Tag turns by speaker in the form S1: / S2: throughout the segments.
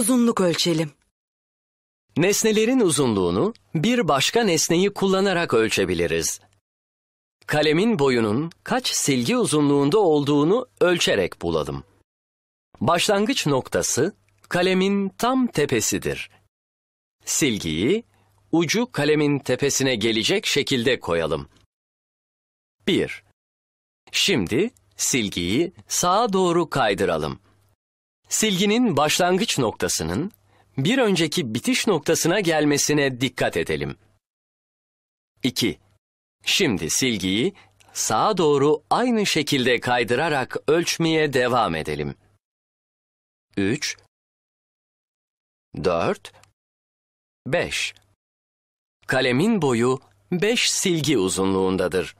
S1: Uzunluk ölçelim.
S2: Nesnelerin uzunluğunu bir başka nesneyi kullanarak ölçebiliriz. Kalemin boyunun kaç silgi uzunluğunda olduğunu ölçerek bulalım. Başlangıç noktası kalemin tam tepesidir. Silgiyi ucu kalemin tepesine gelecek şekilde koyalım. 1. Şimdi silgiyi sağa doğru kaydıralım. Silginin başlangıç noktasının bir önceki bitiş noktasına gelmesine dikkat edelim. 2. Şimdi silgiyi sağa doğru aynı şekilde kaydırarak ölçmeye devam edelim. 3 4 5 Kalemin boyu 5 silgi uzunluğundadır.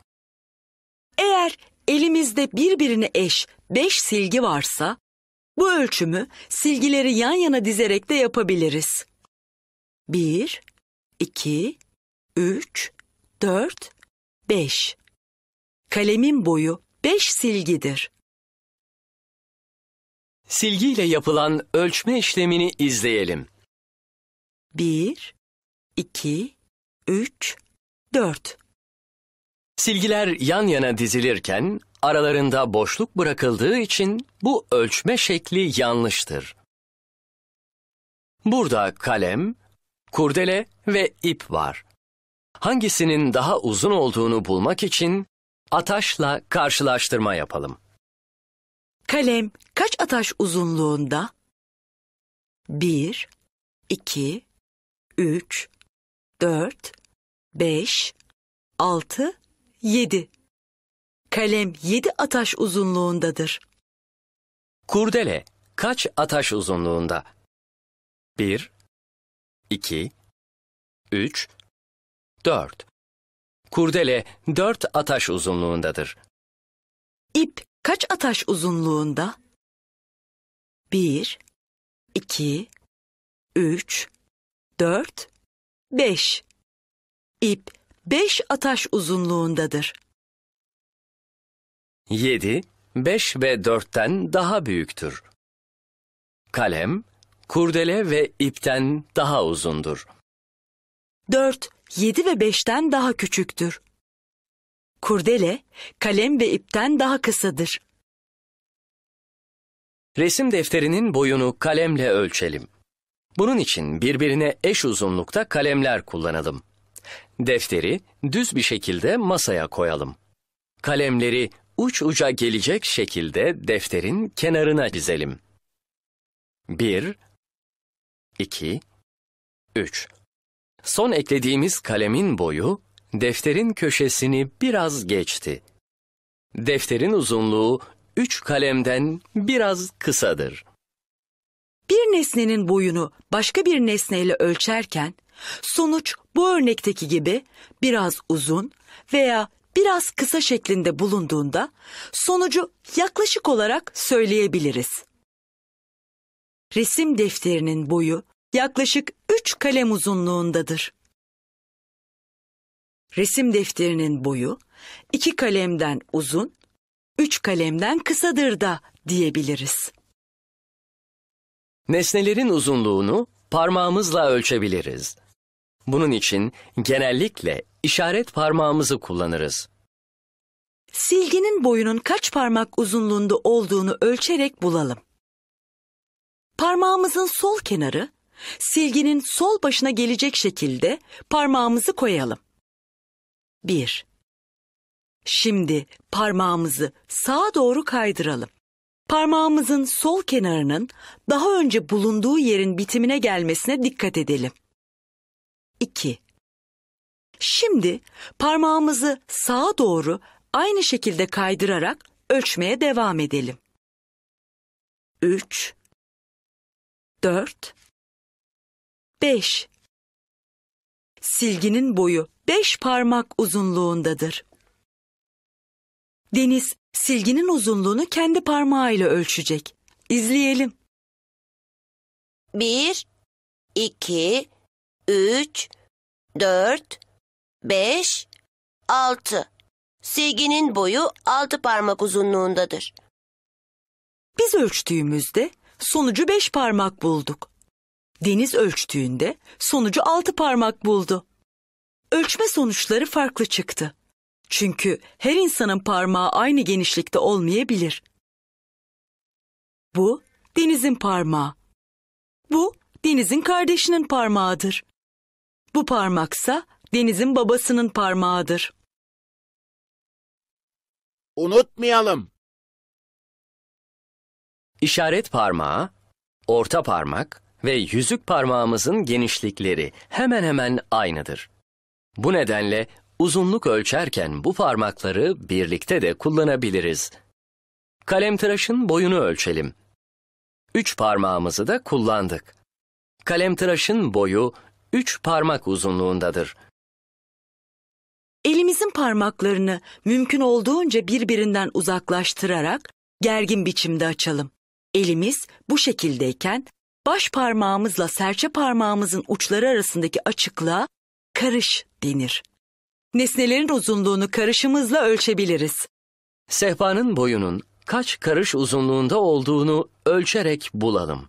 S1: Eğer elimizde birbirine eş 5 silgi varsa bu ölçümü silgileri yan yana dizerek de yapabiliriz. 1, 2, 3, 4, 5. Kalemin boyu 5 silgidir.
S2: Silgiyle yapılan ölçme işlemini izleyelim. 1, 2, 3, 4. Silgiler yan yana dizilirken aralarında boşluk bırakıldığı için bu ölçme şekli yanlıştır. Burada kalem, kurdele ve ip var. Hangisinin daha uzun olduğunu bulmak için ataşla karşılaştırma yapalım.
S1: Kalem kaç ataş uzunluğunda? 1, 2, 3, 4, 5, 6, 7. Kalem yedi ataş uzunluğundadır.
S2: Kurdele kaç ataş uzunluğunda? 1, 2, 3, 4. Kurdele dört ataş uzunluğundadır.
S1: İp kaç ataş uzunluğunda? 1, 2, 3, 4, 5. İp beş ataş uzunluğundadır.
S2: 7, 5 ve 4'ten daha büyüktür. Kalem, kurdele ve ipten daha uzundur. 4,
S1: 7 ve 5'ten daha küçüktür. Kurdele, kalem ve ipten daha kısadır.
S2: Resim defterinin boyunu kalemle ölçelim. Bunun için birbirine eş uzunlukta kalemler kullanalım. Defteri düz bir şekilde masaya koyalım. Kalemleri uç uca gelecek şekilde defterin kenarına dizelim. 1, 2, 3. Son eklediğimiz kalemin boyu defterin köşesini biraz geçti. Defterin uzunluğu üç kalemden biraz kısadır.
S1: Bir nesnenin boyunu başka bir nesneyle ölçerken sonuç bu örnekteki gibi biraz uzun veya biraz kısa şeklinde bulunduğunda sonucu yaklaşık olarak söyleyebiliriz. Resim defterinin boyu yaklaşık 3 kalem uzunluğundadır. Resim defterinin boyu 2 kalemden uzun, 3 kalemden kısadır da diyebiliriz.
S2: Nesnelerin uzunluğunu parmağımızla ölçebiliriz. Bunun için genellikle işaret parmağımızı kullanırız.
S1: Silginin boyunun kaç parmak uzunluğunda olduğunu ölçerek bulalım. Parmağımızın sol kenarı, silginin sol başına gelecek şekilde parmağımızı koyalım. 1. Şimdi parmağımızı sağa doğru kaydıralım. Parmağımızın sol kenarının daha önce bulunduğu yerin bitimine gelmesine dikkat edelim. 2. Şimdi parmağımızı sağa doğru aynı şekilde kaydırarak ölçmeye devam edelim. 3 4 5 Silginin boyu 5 parmak uzunluğundadır. Deniz silginin uzunluğunu kendi parmağıyla ölçecek. İzleyelim. 1 2 üç, dört, beş, altı. Silginin boyu altı parmak uzunluğundadır. Biz ölçtüğümüzde sonucu beş parmak bulduk. Deniz ölçtüğünde sonucu altı parmak buldu. Ölçme sonuçları farklı çıktı. Çünkü her insanın parmağı aynı genişlikte olmayabilir. Bu denizin parmağı. Bu denizin kardeşinin parmağıdır. Bu parmaksa denizin babasının parmağıdır.
S2: Unutmayalım. İşaret parmağı, orta parmak ve yüzük parmağımızın genişlikleri hemen hemen aynıdır. Bu nedenle uzunluk ölçerken bu parmakları birlikte de kullanabiliriz. Kalemtıraşın boyunu ölçelim. Üç parmağımızı da kullandık. Kalemtıraşın boyu üç parmak uzunluğundadır.
S1: Elimizin parmaklarını mümkün olduğunca birbirinden uzaklaştırarak gergin biçimde açalım. Elimiz bu şekildeyken baş parmağımızla serçe parmağımızın uçları arasındaki açıklığa karış
S2: denir. Nesnelerin uzunluğunu karışımızla ölçebiliriz. Sehpanın boyunun kaç karış uzunluğunda olduğunu ölçerek bulalım.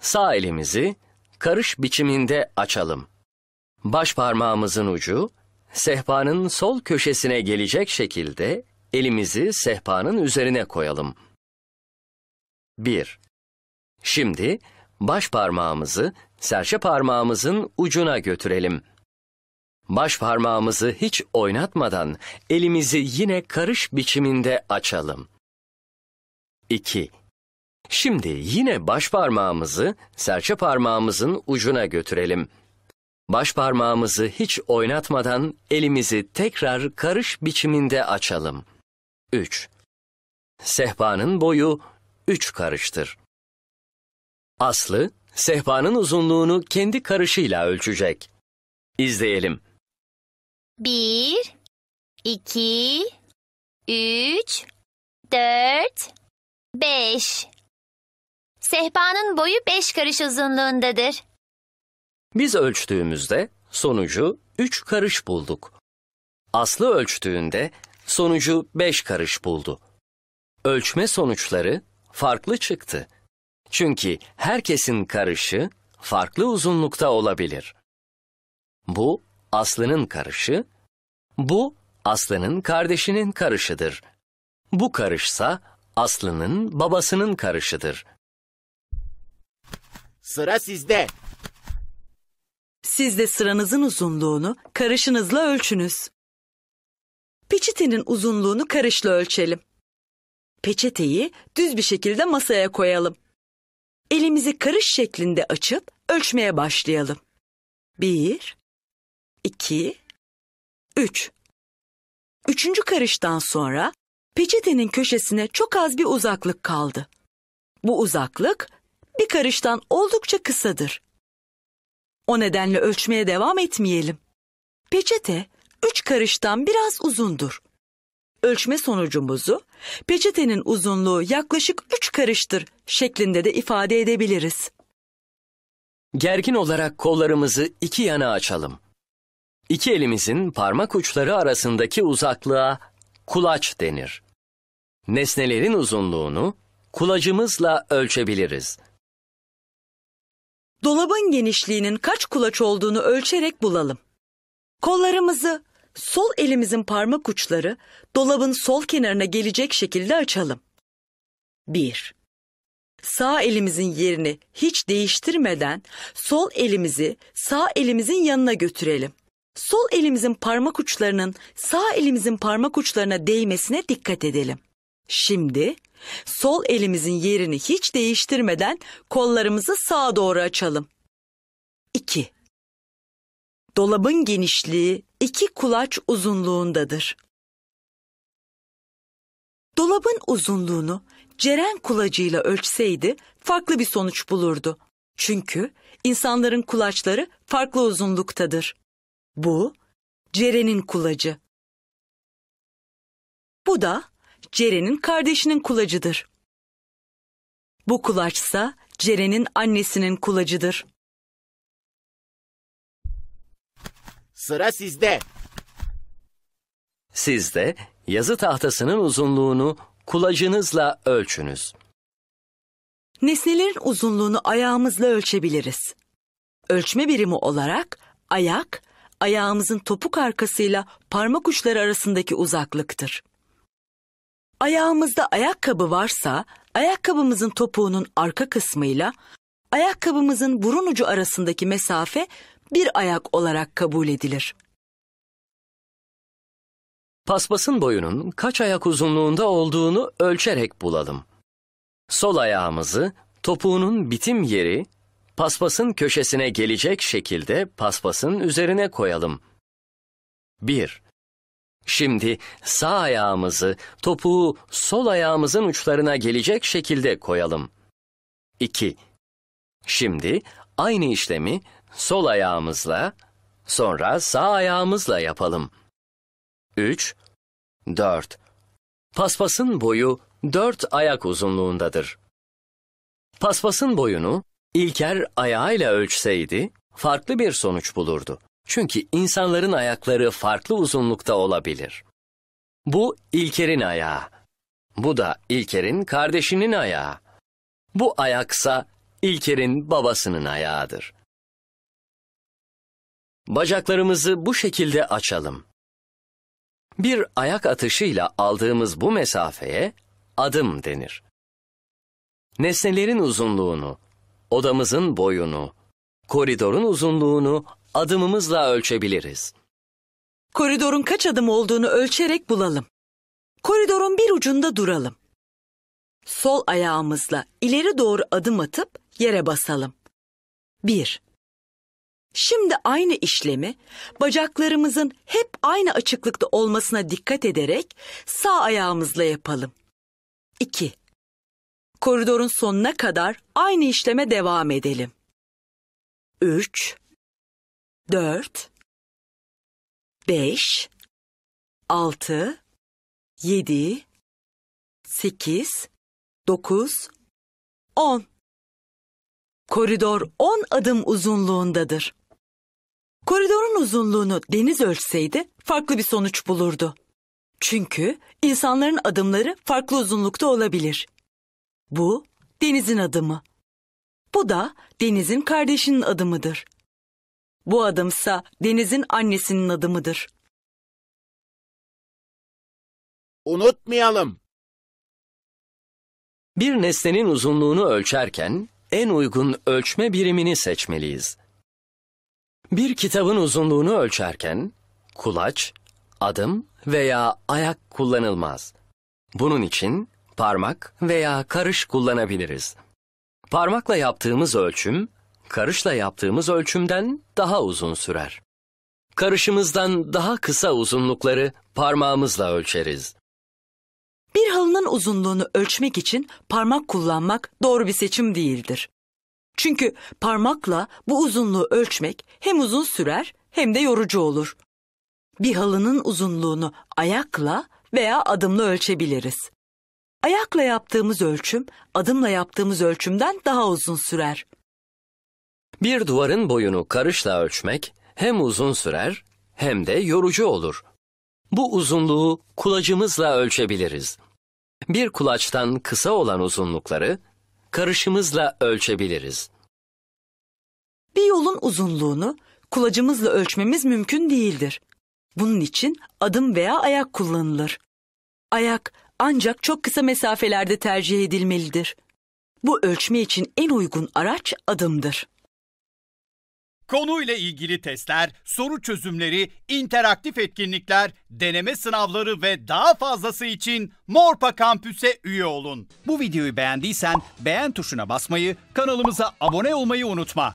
S2: Sağ elimizi karış biçiminde açalım. Baş parmağımızın ucu sehpanın sol köşesine gelecek şekilde elimizi sehpanın üzerine koyalım. 1. Şimdi baş parmağımızı serçe parmağımızın ucuna götürelim. Baş parmağımızı hiç oynatmadan elimizi yine karış biçiminde açalım. 2. Şimdi yine baş parmağımızı serçe parmağımızın ucuna götürelim. Baş parmağımızı hiç oynatmadan elimizi tekrar karış biçiminde açalım. 3. Sehpanın boyu 3 karıştır. Aslı, sehpanın uzunluğunu kendi karışıyla ölçecek. İzleyelim.
S1: 1, 2, 3, 4, 5 Sehpanın boyu beş karış uzunluğundadır.
S2: Biz ölçtüğümüzde sonucu üç karış bulduk. Aslı ölçtüğünde sonucu beş karış buldu. Ölçme sonuçları farklı çıktı. Çünkü herkesin karışı farklı uzunlukta olabilir. Bu Aslı'nın karışı, bu Aslı'nın kardeşinin karışıdır. Bu karışsa Aslı'nın babasının karışıdır.'' Sıra sizde. Siz de sıranızın uzunluğunu
S1: karışınızla ölçünüz. Peçetenin uzunluğunu karışla ölçelim. Peçeteyi düz bir şekilde masaya koyalım. Elimizi karış şeklinde açıp ölçmeye başlayalım. Bir, iki, üç. Üçüncü karıştan sonra peçetenin köşesine çok az bir uzaklık kaldı. Bu uzaklık bir karıştan oldukça kısadır. O nedenle ölçmeye devam etmeyelim. Peçete üç karıştan biraz uzundur. Ölçme sonucumuzu peçetenin uzunluğu yaklaşık üç karıştır şeklinde de ifade edebiliriz.
S2: Gergin olarak kollarımızı iki yana açalım. İki elimizin parmak uçları arasındaki uzaklığa kulaç denir. Nesnelerin uzunluğunu kulacımızla ölçebiliriz
S1: dolabın genişliğinin kaç kulaç olduğunu ölçerek bulalım. Kollarımızı sol elimizin parmak uçları dolabın sol kenarına gelecek şekilde açalım. 1. Sağ elimizin yerini hiç değiştirmeden sol elimizi sağ elimizin yanına götürelim. Sol elimizin parmak uçlarının sağ elimizin parmak uçlarına değmesine dikkat edelim. Şimdi Sol elimizin yerini hiç değiştirmeden kollarımızı sağa doğru açalım. 2. Dolabın genişliği iki kulaç uzunluğundadır. Dolabın uzunluğunu Ceren kulacıyla ölçseydi farklı bir sonuç bulurdu. Çünkü insanların kulaçları farklı uzunluktadır. Bu Ceren'in kulacı. Bu da Ceren'in kardeşinin kulacıdır. Bu kulaçsa Ceren'in annesinin kulacıdır. Sıra
S2: sizde. Siz de yazı tahtasının uzunluğunu kulacınızla ölçünüz.
S1: Nesnelerin uzunluğunu ayağımızla ölçebiliriz. Ölçme birimi olarak ayak, ayağımızın topuk arkasıyla parmak uçları arasındaki uzaklıktır. Ayağımızda ayakkabı varsa ayakkabımızın topuğunun arka kısmıyla ayakkabımızın burun ucu arasındaki mesafe bir ayak olarak kabul edilir.
S2: Paspasın boyunun kaç ayak uzunluğunda olduğunu ölçerek bulalım. Sol ayağımızı topuğunun bitim yeri paspasın köşesine gelecek şekilde paspasın üzerine koyalım. 1 Şimdi sağ ayağımızı topuğu sol ayağımızın uçlarına gelecek şekilde koyalım. 2. Şimdi aynı işlemi sol ayağımızla, sonra sağ ayağımızla yapalım. 3. 4. Paspasın boyu 4 ayak uzunluğundadır. Paspasın boyunu İlker ayağıyla ölçseydi farklı bir sonuç bulurdu. Çünkü insanların ayakları farklı uzunlukta olabilir. Bu İlker'in ayağı. Bu da İlker'in kardeşinin ayağı. Bu ayaksa İlker'in babasının ayağıdır. Bacaklarımızı bu şekilde açalım. Bir ayak atışıyla aldığımız bu mesafeye adım denir. Nesnelerin uzunluğunu, odamızın boyunu, koridorun uzunluğunu adımımızla ölçebiliriz.
S1: Koridorun kaç adım olduğunu ölçerek bulalım. Koridorun bir ucunda duralım. Sol ayağımızla ileri doğru adım atıp yere basalım. 1. Şimdi aynı işlemi bacaklarımızın hep aynı açıklıkta olmasına dikkat ederek sağ ayağımızla yapalım. 2. Koridorun sonuna kadar aynı işleme devam edelim. 3 4 5 6 7 8 9 10 Koridor 10 adım uzunluğundadır. Koridorun uzunluğunu deniz ölçseydi farklı bir sonuç bulurdu. Çünkü insanların adımları farklı uzunlukta olabilir. Bu denizin adımı. Bu da denizin kardeşinin adımıdır. Bu adımsa Deniz'in annesinin adımıdır. Unutmayalım.
S2: Bir nesnenin uzunluğunu ölçerken en uygun ölçme birimini seçmeliyiz. Bir kitabın uzunluğunu ölçerken kulaç, adım veya ayak kullanılmaz. Bunun için parmak veya karış kullanabiliriz. Parmakla yaptığımız ölçüm karışla yaptığımız ölçümden daha uzun sürer. Karışımızdan daha kısa uzunlukları parmağımızla ölçeriz. Bir
S1: halının uzunluğunu ölçmek için parmak kullanmak doğru bir seçim değildir. Çünkü parmakla bu uzunluğu ölçmek hem uzun sürer hem de yorucu olur. Bir halının uzunluğunu ayakla veya adımla ölçebiliriz. Ayakla yaptığımız ölçüm, adımla yaptığımız ölçümden daha uzun sürer.
S2: Bir duvarın boyunu karışla ölçmek hem uzun sürer hem de yorucu olur. Bu uzunluğu kulacımızla ölçebiliriz. Bir kulaçtan kısa olan uzunlukları karışımızla ölçebiliriz.
S1: Bir yolun uzunluğunu kulacımızla ölçmemiz mümkün değildir. Bunun için adım veya ayak kullanılır. Ayak ancak çok kısa mesafelerde tercih edilmelidir. Bu ölçme için en uygun araç adımdır. Konuyla ilgili testler, soru çözümleri, interaktif etkinlikler, deneme sınavları ve daha fazlası için Morpa Kampüs'e üye olun. Bu videoyu beğendiysen beğen tuşuna basmayı, kanalımıza abone olmayı unutma.